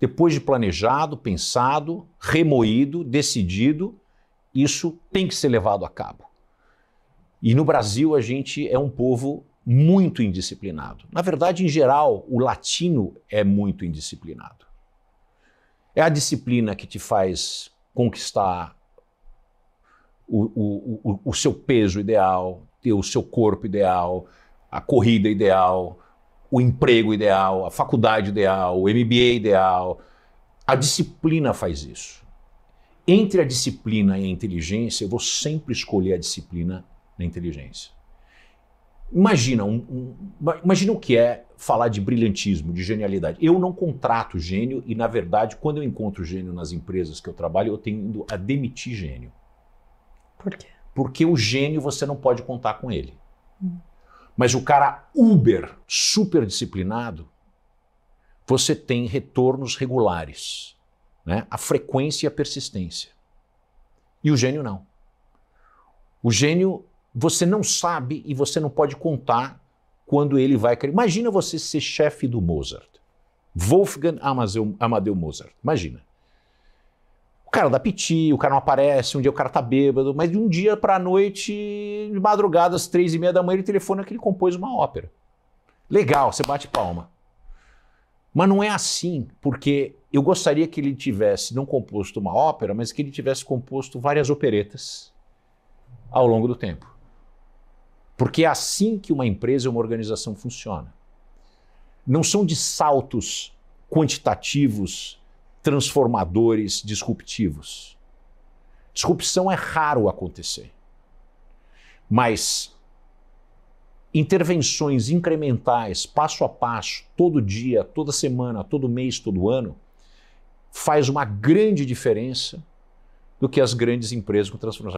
Depois de planejado, pensado, remoído, decidido, isso tem que ser levado a cabo. E no Brasil a gente é um povo muito indisciplinado. Na verdade, em geral, o latino é muito indisciplinado. É a disciplina que te faz conquistar o, o, o, o seu peso ideal, ter o seu corpo ideal, a corrida ideal, o emprego ideal, a faculdade ideal, o MBA ideal. A disciplina faz isso. Entre a disciplina e a inteligência, eu vou sempre escolher a disciplina na inteligência. Imagina, um, um, imagina o que é falar de brilhantismo, de genialidade. Eu não contrato gênio e, na verdade, quando eu encontro gênio nas empresas que eu trabalho, eu tendo a demitir gênio. Por quê? Porque o gênio você não pode contar com ele. Hum. Mas o cara uber, super disciplinado, você tem retornos regulares, né? a frequência e a persistência. E o gênio não. O gênio, você não sabe e você não pode contar quando ele vai querer. Imagina você ser chefe do Mozart. Wolfgang Amadeu Mozart. Imagina cara não dá piti, o cara não aparece, um dia o cara tá bêbado, mas de um dia pra noite, de madrugada, às três e meia da manhã, ele telefona que ele compôs uma ópera. Legal, você bate palma. Mas não é assim, porque eu gostaria que ele tivesse não composto uma ópera, mas que ele tivesse composto várias operetas ao longo do tempo. Porque é assim que uma empresa, uma organização funciona. Não são de saltos quantitativos transformadores, disruptivos. Disrupção é raro acontecer, mas intervenções incrementais, passo a passo, todo dia, toda semana, todo mês, todo ano, faz uma grande diferença do que as grandes empresas com transformação.